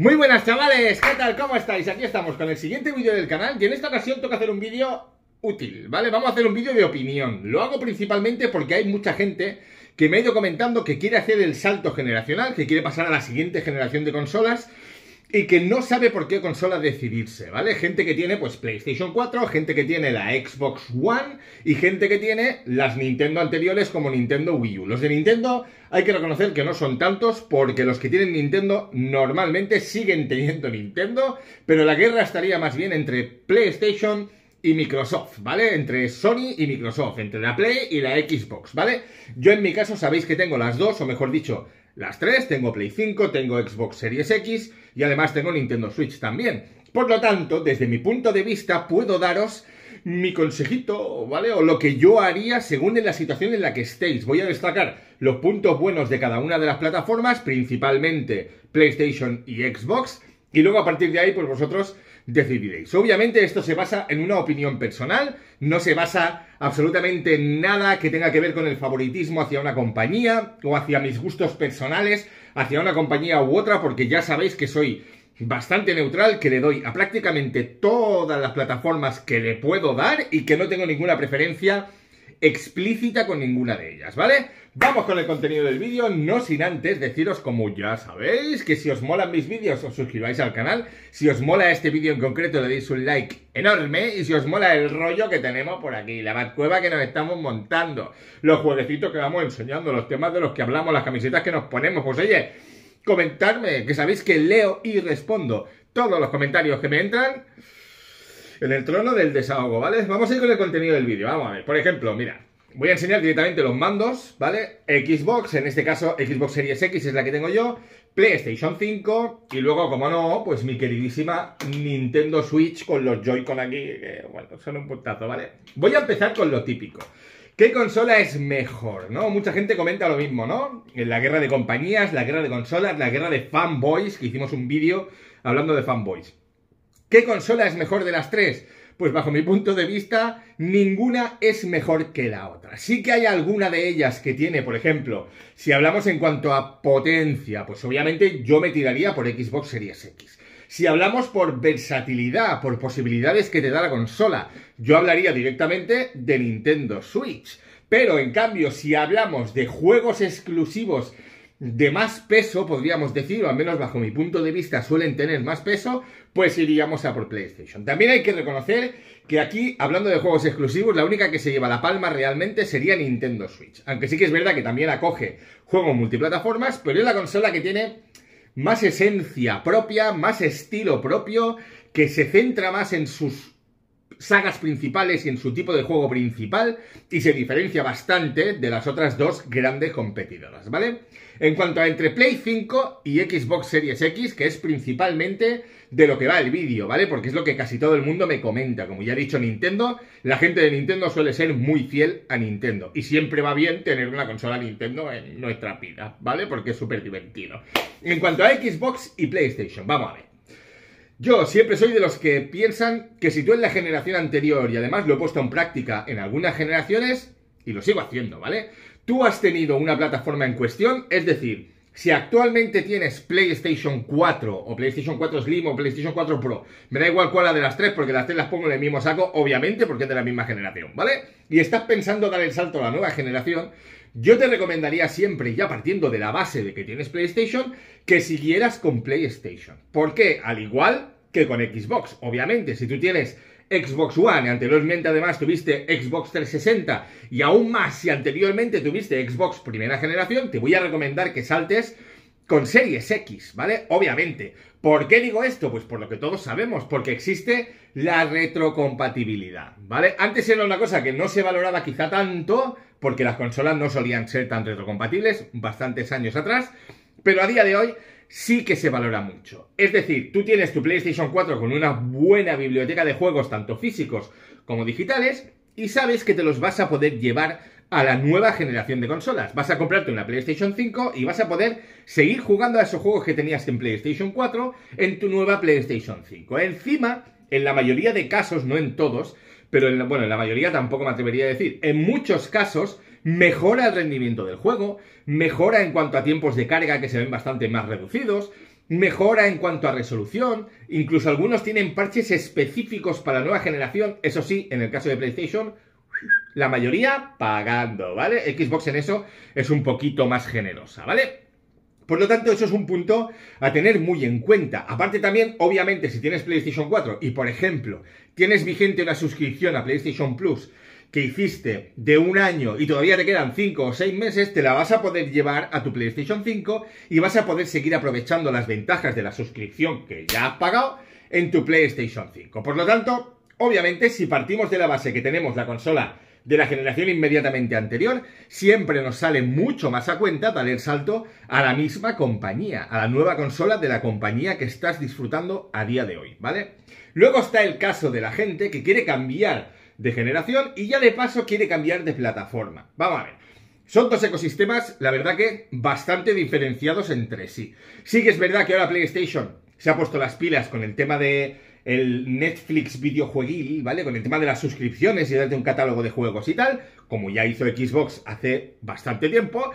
Muy buenas chavales, ¿qué tal? ¿Cómo estáis? Aquí estamos con el siguiente vídeo del canal y en esta ocasión toca hacer un vídeo útil, ¿vale? Vamos a hacer un vídeo de opinión. Lo hago principalmente porque hay mucha gente que me ha ido comentando que quiere hacer el salto generacional, que quiere pasar a la siguiente generación de consolas y que no sabe por qué consola decidirse, ¿vale? Gente que tiene pues PlayStation 4, gente que tiene la Xbox One y gente que tiene las Nintendo anteriores como Nintendo Wii U. Los de Nintendo hay que reconocer que no son tantos porque los que tienen Nintendo normalmente siguen teniendo Nintendo, pero la guerra estaría más bien entre PlayStation y Microsoft, ¿vale? Entre Sony y Microsoft, entre la Play y la Xbox, ¿vale? Yo en mi caso sabéis que tengo las dos, o mejor dicho, las tres, tengo Play 5, tengo Xbox Series X y además tengo Nintendo Switch también. Por lo tanto, desde mi punto de vista, puedo daros mi consejito, ¿vale? O lo que yo haría según en la situación en la que estéis. Voy a destacar los puntos buenos de cada una de las plataformas, principalmente PlayStation y Xbox. Y luego a partir de ahí, pues vosotros decidiréis. Obviamente esto se basa en una opinión personal, no se basa absolutamente en nada que tenga que ver con el favoritismo hacia una compañía o hacia mis gustos personales, hacia una compañía u otra, porque ya sabéis que soy bastante neutral, que le doy a prácticamente todas las plataformas que le puedo dar y que no tengo ninguna preferencia explícita con ninguna de ellas, ¿vale? Vamos con el contenido del vídeo, no sin antes deciros, como ya sabéis, que si os molan mis vídeos os suscribáis al canal, si os mola este vídeo en concreto le deis un like enorme y si os mola el rollo que tenemos por aquí, la cueva que nos estamos montando, los jueguecitos que vamos enseñando, los temas de los que hablamos, las camisetas que nos ponemos, pues oye, comentadme, que sabéis que leo y respondo todos los comentarios que me entran en el trono del desahogo, ¿vale? Vamos a ir con el contenido del vídeo, vamos a ver. Por ejemplo, mira, voy a enseñar directamente los mandos, ¿vale? Xbox, en este caso Xbox Series X es la que tengo yo, PlayStation 5 y luego, como no, pues mi queridísima Nintendo Switch con los Joy-Con aquí, que, bueno, son un putazo, ¿vale? Voy a empezar con lo típico. ¿Qué consola es mejor? ¿No? Mucha gente comenta lo mismo, ¿no? En la guerra de compañías, la guerra de consolas, la guerra de fanboys, que hicimos un vídeo hablando de fanboys. ¿Qué consola es mejor de las tres? Pues bajo mi punto de vista, ninguna es mejor que la otra. Sí que hay alguna de ellas que tiene, por ejemplo, si hablamos en cuanto a potencia, pues obviamente yo me tiraría por Xbox Series X. Si hablamos por versatilidad, por posibilidades que te da la consola, yo hablaría directamente de Nintendo Switch. Pero en cambio, si hablamos de juegos exclusivos de más peso, podríamos decir, o al menos bajo mi punto de vista suelen tener más peso, pues iríamos a por PlayStation. También hay que reconocer que aquí, hablando de juegos exclusivos, la única que se lleva la palma realmente sería Nintendo Switch. Aunque sí que es verdad que también acoge juegos multiplataformas, pero es la consola que tiene más esencia propia, más estilo propio, que se centra más en sus sagas principales y en su tipo de juego principal y se diferencia bastante de las otras dos grandes competidoras, ¿vale? En cuanto a entre Play 5 y Xbox Series X, que es principalmente de lo que va el vídeo, ¿vale? Porque es lo que casi todo el mundo me comenta. Como ya he dicho Nintendo, la gente de Nintendo suele ser muy fiel a Nintendo. Y siempre va bien tener una consola Nintendo en nuestra vida, ¿vale? Porque es súper divertido. En cuanto a Xbox y PlayStation, vamos a ver. Yo siempre soy de los que piensan que si tú en la generación anterior, y además lo he puesto en práctica en algunas generaciones, y lo sigo haciendo, ¿vale? Tú has tenido una plataforma en cuestión, es decir, si actualmente tienes PlayStation 4 o PlayStation 4 Slim o PlayStation 4 Pro, me da igual cuál de las tres, porque las tres las pongo en el mismo saco, obviamente, porque es de la misma generación, ¿vale? Y estás pensando dar el salto a la nueva generación, yo te recomendaría siempre, ya partiendo de la base de que tienes PlayStation, que siguieras con PlayStation. ¿Por qué? Al igual que con Xbox. Obviamente, si tú tienes Xbox One, anteriormente además tuviste Xbox 360 y aún más si anteriormente tuviste Xbox primera generación, te voy a recomendar que saltes con Series X, ¿vale? Obviamente. ¿Por qué digo esto? Pues por lo que todos sabemos, porque existe la retrocompatibilidad, ¿vale? Antes era una cosa que no se valoraba quizá tanto, porque las consolas no solían ser tan retrocompatibles bastantes años atrás, pero a día de hoy sí que se valora mucho. Es decir, tú tienes tu PlayStation 4 con una buena biblioteca de juegos, tanto físicos como digitales, y sabes que te los vas a poder llevar a la nueva generación de consolas. Vas a comprarte una PlayStation 5 y vas a poder seguir jugando a esos juegos que tenías en PlayStation 4 en tu nueva PlayStation 5. Encima, en la mayoría de casos, no en todos, pero en bueno, en la mayoría tampoco me atrevería a decir, en muchos casos mejora el rendimiento del juego, mejora en cuanto a tiempos de carga que se ven bastante más reducidos, mejora en cuanto a resolución, incluso algunos tienen parches específicos para la nueva generación, eso sí, en el caso de PlayStation, la mayoría pagando, ¿vale? Xbox en eso es un poquito más generosa, ¿vale? Por lo tanto, eso es un punto a tener muy en cuenta. Aparte también, obviamente, si tienes PlayStation 4 y, por ejemplo, tienes vigente una suscripción a PlayStation Plus que hiciste de un año y todavía te quedan 5 o 6 meses, te la vas a poder llevar a tu PlayStation 5 y vas a poder seguir aprovechando las ventajas de la suscripción que ya has pagado en tu PlayStation 5. Por lo tanto, obviamente, si partimos de la base que tenemos la consola de la generación inmediatamente anterior, siempre nos sale mucho más a cuenta dar el salto a la misma compañía, a la nueva consola de la compañía que estás disfrutando a día de hoy, ¿vale? Luego está el caso de la gente que quiere cambiar de generación y ya de paso quiere cambiar de plataforma. Vamos a ver. Son dos ecosistemas, la verdad que bastante diferenciados entre sí. Sí que es verdad que ahora PlayStation se ha puesto las pilas con el tema de el Netflix videojueguil, ¿vale? Con el tema de las suscripciones y darte un catálogo de juegos y tal, como ya hizo Xbox hace bastante tiempo,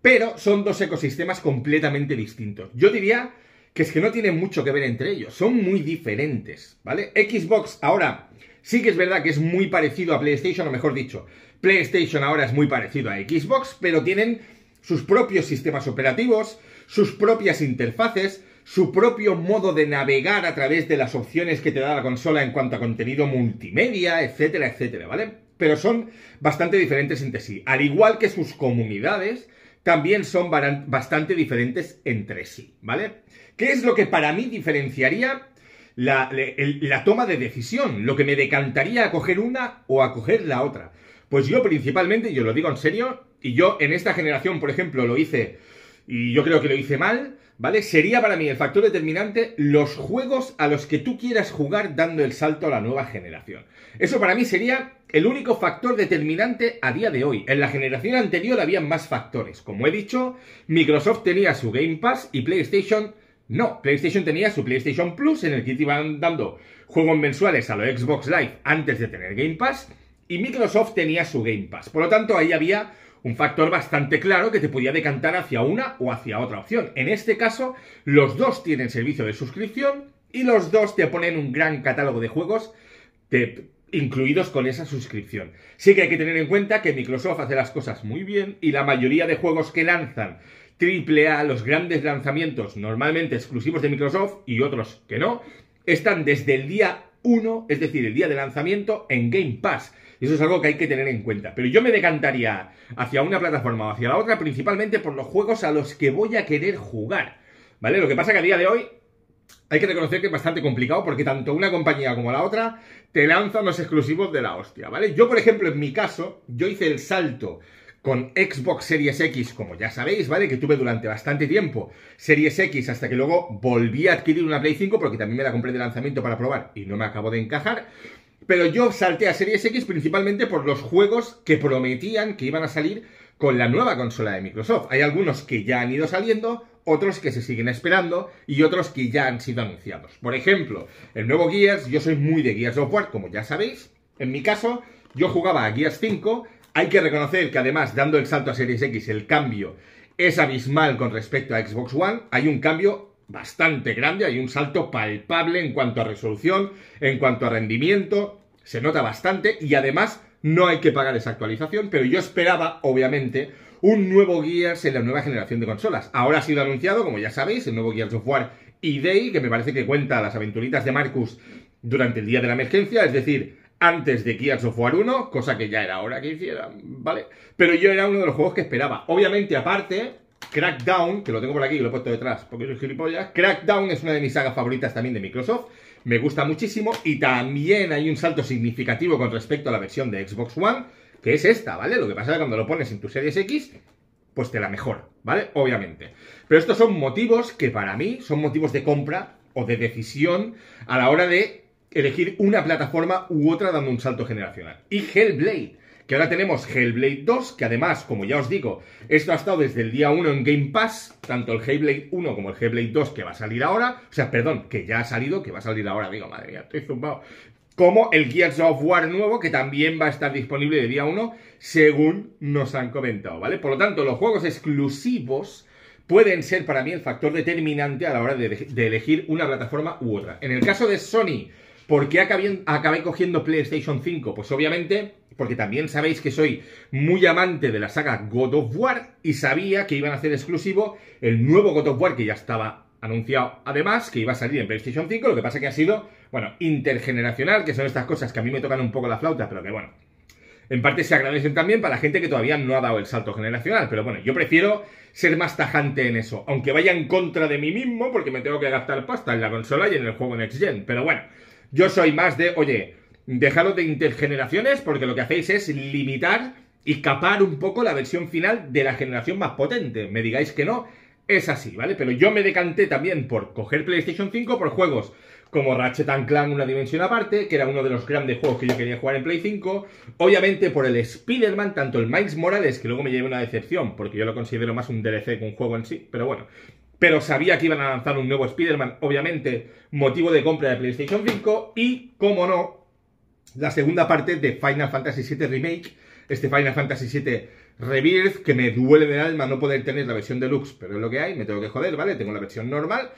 pero son dos ecosistemas completamente distintos. Yo diría que es que no tienen mucho que ver entre ellos, son muy diferentes, ¿vale? Xbox ahora Sí que es verdad que es muy parecido a PlayStation, o mejor dicho, PlayStation ahora es muy parecido a Xbox, pero tienen sus propios sistemas operativos, sus propias interfaces, su propio modo de navegar a través de las opciones que te da la consola en cuanto a contenido multimedia, etcétera, etcétera, ¿vale? Pero son bastante diferentes entre sí, al igual que sus comunidades, también son bastante diferentes entre sí, ¿vale? ¿Qué es lo que para mí diferenciaría la, toma de decisión, lo que me decantaría a coger una o a coger la otra. Pues yo principalmente, yo lo digo en serio, y yo en esta generación, por ejemplo, lo hice, y yo creo que lo hice mal, ¿vale? Sería para mí el factor determinante los juegos a los que tú quieras jugar dando el salto a la nueva generación. Eso para mí sería el único factor determinante a día de hoy. En la generación anterior había más factores. Como he dicho, Microsoft tenía su Game Pass y PlayStation no, PlayStation tenía su PlayStation Plus en el que te iban dando juegos mensuales a lo Xbox Live antes de tener Game Pass y Microsoft tenía su Game Pass. Por lo tanto, ahí había un factor bastante claro que te podía decantar hacia una o hacia otra opción. En este caso, los dos tienen servicio de suscripción y los dos te ponen un gran catálogo de juegos incluidos con esa suscripción. Sí que hay que tener en cuenta que Microsoft hace las cosas muy bien y la mayoría de juegos que lanzan AAA, los grandes lanzamientos normalmente exclusivos de Microsoft y otros que no, están desde el día 1, es decir, el día de lanzamiento en Game Pass. Y eso es algo que hay que tener en cuenta. Pero yo me decantaría hacia una plataforma o hacia la otra principalmente por los juegos a los que voy a querer jugar. ¿Vale? Lo que pasa que a día de hoy hay que reconocer que es bastante complicado porque tanto una compañía como la otra te lanzan los exclusivos de la hostia, ¿vale? Yo, por ejemplo, en mi caso, yo hice el salto con Xbox Series X, como ya sabéis, ¿vale? Que tuve durante bastante tiempo Series X hasta que luego volví a adquirir una Play 5 porque también me la compré de lanzamiento para probar y no me acabó de encajar. Pero yo salté a Series X principalmente por los juegos que prometían que iban a salir con la nueva consola de Microsoft. Hay algunos que ya han ido saliendo, otros que se siguen esperando y otros que ya han sido anunciados. Por ejemplo, el nuevo Gears, yo soy muy de Gears of War, como ya sabéis. En mi caso, yo jugaba a Gears 5 hay que reconocer que además, dando el salto a Series X, el cambio es abismal con respecto a Xbox One. Hay un cambio bastante grande, hay un salto palpable en cuanto a resolución, en cuanto a rendimiento, se nota bastante y además no hay que pagar esa actualización, pero yo esperaba, obviamente, un nuevo Gears en la nueva generación de consolas. Ahora ha sido anunciado, como ya sabéis, el nuevo Gears of War e que me parece que cuenta las aventuritas de Marcus durante el día de la emergencia, es decir, antes de Gears of War 1, cosa que ya era hora que hicieran, ¿vale? Pero yo era uno de los juegos que esperaba. Obviamente, aparte, Crackdown, que lo tengo por aquí, lo he puesto detrás porque soy gilipollas, Crackdown es una de mis sagas favoritas también de Microsoft, me gusta muchísimo y también hay un salto significativo con respecto a la versión de Xbox One, que es esta, ¿vale? Lo que pasa es que cuando lo pones en tu Series X, pues te la mejor, ¿vale? Obviamente. Pero estos son motivos que para mí son motivos de compra o de decisión a la hora de elegir una plataforma u otra dando un salto generacional. Y Hellblade, que ahora tenemos Hellblade 2, que además, como ya os digo, esto ha estado desde el día 1 en Game Pass, tanto el Hellblade 1 como el Hellblade 2, que va a salir ahora, o sea, perdón, que ya ha salido, que va a salir ahora, digo, madre mía, estoy zumbado. Como el Gears of War nuevo, que también va a estar disponible de día 1, según nos han comentado, ¿vale? Por lo tanto, los juegos exclusivos pueden ser para mí el factor determinante a la hora de, de elegir una plataforma u otra. En el caso de Sony, ¿Por qué acabé, cogiendo PlayStation 5? Pues obviamente porque también sabéis que soy muy amante de la saga God of War y sabía que iban a hacer exclusivo el nuevo God of War que ya estaba anunciado además, que iba a salir en PlayStation 5, lo que pasa que ha sido, bueno, intergeneracional, que son estas cosas que a mí me tocan un poco la flauta, pero que bueno, en parte se agradecen también para la gente que todavía no ha dado el salto generacional, pero bueno, yo prefiero ser más tajante en eso, aunque vaya en contra de mí mismo porque me tengo que gastar pasta en la consola y en el juego Next Gen, pero bueno, yo soy más de, oye, dejadlo de intergeneraciones porque lo que hacéis es limitar y capar un poco la versión final de la generación más potente. Me digáis que no, es así, ¿vale? Pero yo me decanté también por coger PlayStation 5 por juegos como Ratchet Clank Una Dimensión Aparte, que era uno de los grandes juegos que yo quería jugar en Play 5. Obviamente por el Spider-Man, tanto el Miles Morales, que luego me llevé una decepción, porque yo lo considero más un DLC que un juego en sí, pero bueno, pero sabía que iban a lanzar un nuevo Spider-Man, obviamente motivo de compra de PlayStation 5 y, como no, la segunda parte de Final Fantasy VII Remake, este Final Fantasy VII Rebirth, que me duele de alma no poder tener la versión deluxe, pero es lo que hay, me tengo que joder, ¿vale? Tengo la versión normal.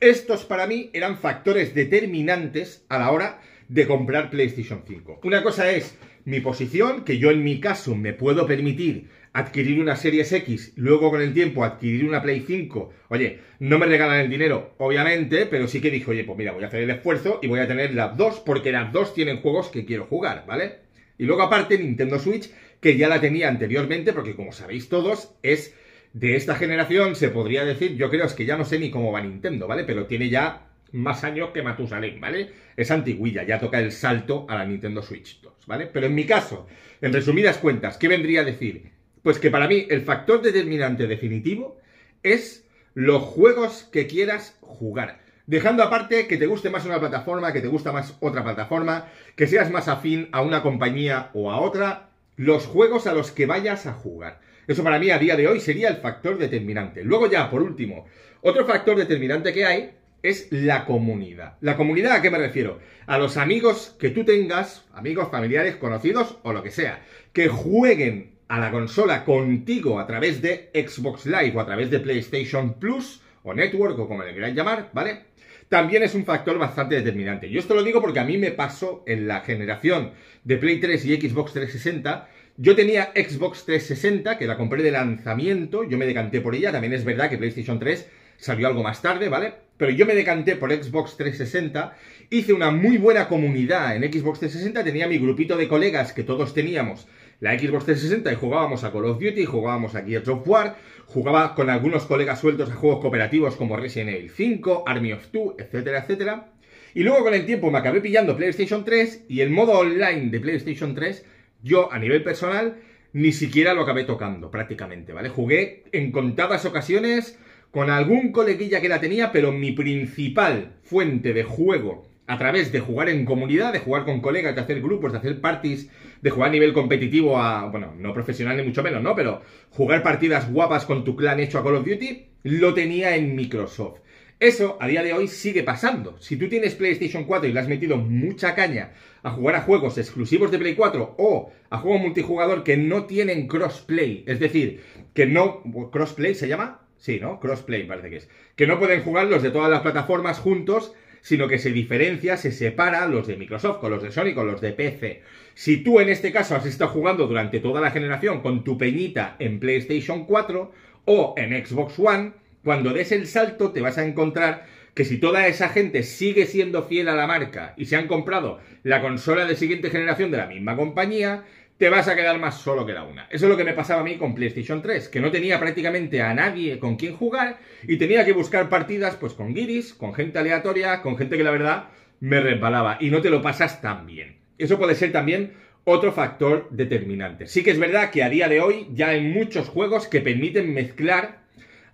Estos para mí eran factores determinantes a la hora de comprar PlayStation 5. Una cosa es mi posición, que yo en mi caso me puedo permitir adquirir una Series X, luego con el tiempo adquirir una Play 5. Oye, no me regalan el dinero, obviamente, pero sí que dijo, oye, pues mira, voy a hacer el esfuerzo y voy a tener las dos, porque las dos tienen juegos que quiero jugar, ¿vale? Y luego aparte Nintendo Switch, que ya la tenía anteriormente, porque como sabéis todos, es de esta generación, se podría decir, yo creo es que ya no sé ni cómo va Nintendo, ¿vale? Pero tiene ya más años que Matusalén, ¿vale? Es antiguilla, ya toca el salto a la Nintendo Switch 2, ¿vale? Pero en mi caso, en resumidas cuentas, ¿qué vendría a decir? Pues que para mí el factor determinante definitivo es los juegos que quieras jugar. Dejando aparte que te guste más una plataforma, que te gusta más otra plataforma, que seas más afín a una compañía o a otra, los juegos a los que vayas a jugar. Eso para mí a día de hoy sería el factor determinante. Luego ya, por último, otro factor determinante que hay es la comunidad. ¿La comunidad a qué me refiero? A los amigos que tú tengas, amigos, familiares, conocidos o lo que sea, que jueguen a la consola contigo a través de Xbox Live o a través de PlayStation Plus o Network o como le queráis llamar, ¿vale? También es un factor bastante determinante. Yo esto lo digo porque a mí me pasó en la generación de Play 3 y Xbox 360. Yo tenía Xbox 360, que la compré de lanzamiento, yo me decanté por ella, también es verdad que PlayStation 3 salió algo más tarde, ¿vale? Pero yo me decanté por Xbox 360, hice una muy buena comunidad en Xbox 360, tenía mi grupito de colegas que todos teníamos la Xbox 360 y jugábamos a Call of Duty, jugábamos a Gears of War, jugaba con algunos colegas sueltos a juegos cooperativos como Resident Evil 5, Army of Two, etcétera, etcétera. Y luego con el tiempo me acabé pillando PlayStation 3 y el modo online de PlayStation 3, yo a nivel personal, ni siquiera lo acabé tocando prácticamente, ¿vale? Jugué en contadas ocasiones con algún coleguilla que la tenía, pero mi principal fuente de juego a través de jugar en comunidad, de jugar con colegas, de hacer grupos, de hacer parties, de jugar a nivel competitivo a, bueno, no profesional ni mucho menos, ¿no? Pero jugar partidas guapas con tu clan hecho a Call of Duty, lo tenía en Microsoft. Eso a día de hoy sigue pasando. Si tú tienes PlayStation 4 y le has metido mucha caña a jugar a juegos exclusivos de Play 4 o a juego multijugador que no tienen crossplay, es decir, que no... ¿Crossplay se llama? Sí, ¿no? Crossplay parece que es. Que no pueden jugar los de todas las plataformas juntos sino que se diferencia, se separa los de Microsoft con los de Sony con los de PC. Si tú en este caso has estado jugando durante toda la generación con tu peñita en PlayStation 4 o en Xbox One, cuando des el salto te vas a encontrar que si toda esa gente sigue siendo fiel a la marca y se han comprado la consola de siguiente generación de la misma compañía, te vas a quedar más solo que la una. Eso es lo que me pasaba a mí con PlayStation 3, que no tenía prácticamente a nadie con quien jugar y tenía que buscar partidas pues con guiris, con gente aleatoria, con gente que la verdad me resbalaba y no te lo pasas tan bien. Eso puede ser también otro factor determinante. Sí que es verdad que a día de hoy ya hay muchos juegos que permiten mezclar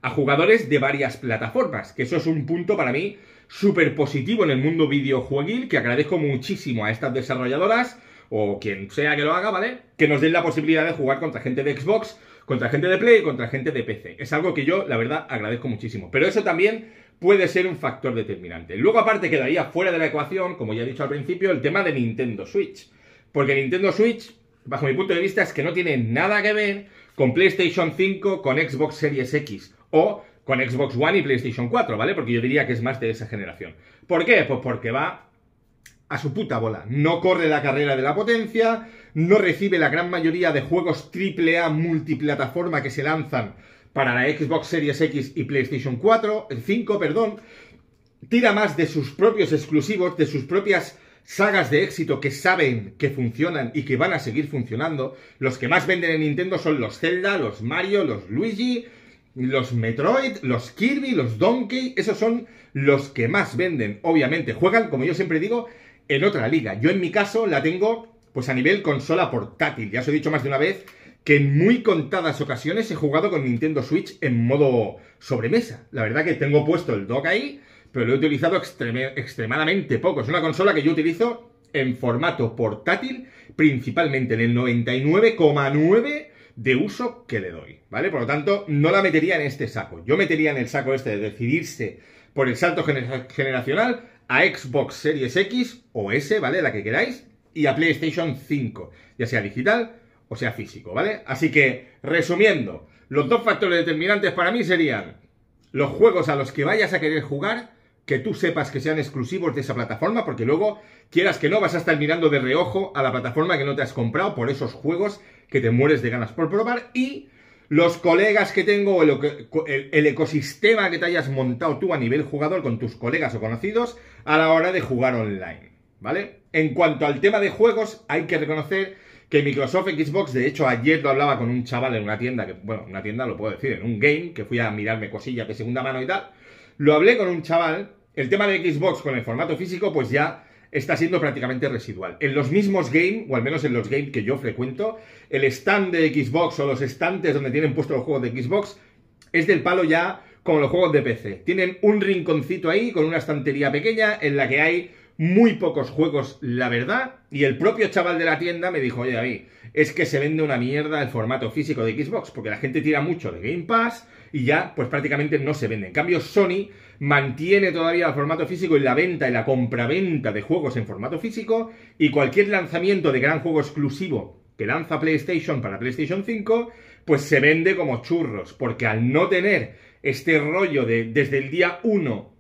a jugadores de varias plataformas, que eso es un punto para mí súper positivo en el mundo videojueguil, que agradezco muchísimo a estas desarrolladoras, o quien sea que lo haga, ¿vale? Que nos den la posibilidad de jugar contra gente de Xbox, contra gente de Play y contra gente de PC. Es algo que yo, la verdad, agradezco muchísimo. Pero eso también puede ser un factor determinante. Luego, aparte, quedaría fuera de la ecuación, como ya he dicho al principio, el tema de Nintendo Switch. Porque Nintendo Switch, bajo mi punto de vista, es que no tiene nada que ver con PlayStation 5, con Xbox Series X o con Xbox One y PlayStation 4, ¿vale? Porque yo diría que es más de esa generación. ¿Por qué? Pues porque va a su puta bola. No corre la carrera de la potencia, no recibe la gran mayoría de juegos AAA multiplataforma que se lanzan para la Xbox Series X y PlayStation 4, 5, perdón. Tira más de sus propios exclusivos, de sus propias sagas de éxito que saben que funcionan y que van a seguir funcionando. Los que más venden en Nintendo son los Zelda, los Mario, los Luigi, los Metroid, los Kirby, los Donkey. Esos son los que más venden. Obviamente, juegan, como yo siempre digo, en otra liga. Yo en mi caso la tengo pues a nivel consola portátil. Ya os he dicho más de una vez que en muy contadas ocasiones he jugado con Nintendo Switch en modo sobremesa. La verdad que tengo puesto el dock ahí, pero lo he utilizado extremadamente poco. Es una consola que yo utilizo en formato portátil, principalmente en el 99,9 de uso que le doy, ¿vale? Por lo tanto, no la metería en este saco. Yo metería en el saco este de decidirse por el salto generacional a Xbox Series X o S, ¿vale? La que queráis, y a PlayStation 5, ya sea digital o sea físico, ¿vale? Así que, resumiendo, los dos factores determinantes para mí serían los juegos a los que vayas a querer jugar, que tú sepas que sean exclusivos de esa plataforma, porque luego, quieras que no, vas a estar mirando de reojo a la plataforma que no te has comprado por esos juegos que te mueres de ganas por probar y los colegas que tengo, el, el, ecosistema que te hayas montado tú a nivel jugador con tus colegas o conocidos a la hora de jugar online, ¿vale? En cuanto al tema de juegos, hay que reconocer que Microsoft Xbox, de hecho ayer lo hablaba con un chaval en una tienda, que, bueno, una tienda lo puedo decir, en un game, que fui a mirarme cosillas de segunda mano y tal, lo hablé con un chaval, el tema de Xbox con el formato físico, pues ya está siendo prácticamente residual. En los mismos game, o al menos en los game que yo frecuento, el stand de Xbox o los estantes donde tienen puesto los juegos de Xbox es del palo ya como los juegos de PC. Tienen un rinconcito ahí con una estantería pequeña en la que hay muy pocos juegos, la verdad. Y el propio chaval de la tienda me dijo, oye David, es que se vende una mierda el formato físico de Xbox, porque la gente tira mucho de Game Pass, y ya pues prácticamente no se vende. En cambio, Sony mantiene todavía el formato físico y la venta y la compraventa de juegos en formato físico y cualquier lanzamiento de gran juego exclusivo que lanza PlayStation para PlayStation 5, pues se vende como churros, porque al no tener este rollo de desde el día 1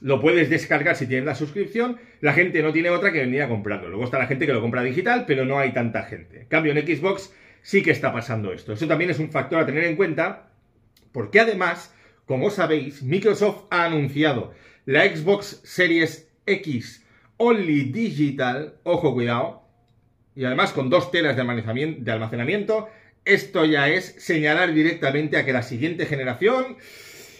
lo puedes descargar si tienes la suscripción, la gente no tiene otra que venir a comprarlo. Luego está la gente que lo compra digital, pero no hay tanta gente. En cambio, en Xbox sí que está pasando esto. Eso también es un factor a tener en cuenta porque además, como sabéis, Microsoft ha anunciado la Xbox Series X Only Digital, ojo cuidado, y además con dos telas de almacenamiento, esto ya es señalar directamente a que la siguiente generación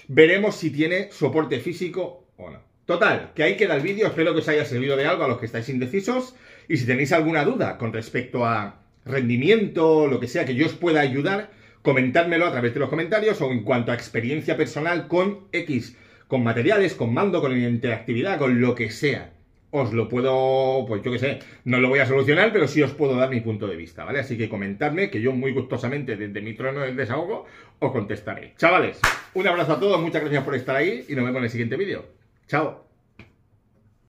veremos si tiene soporte físico o no. Total, que ahí queda el vídeo, espero que os haya servido de algo a los que estáis indecisos y si tenéis alguna duda con respecto a rendimiento, lo que sea, que yo os pueda ayudar, comentármelo a través de los comentarios o en cuanto a experiencia personal con X, con materiales, con mando, con interactividad, con lo que sea. Os lo puedo, pues yo qué sé, no lo voy a solucionar, pero sí os puedo dar mi punto de vista, ¿vale? Así que comentadme, que yo muy gustosamente desde mi trono del desahogo os contestaré. Chavales, un abrazo a todos, muchas gracias por estar ahí y nos vemos en el siguiente vídeo. Chao.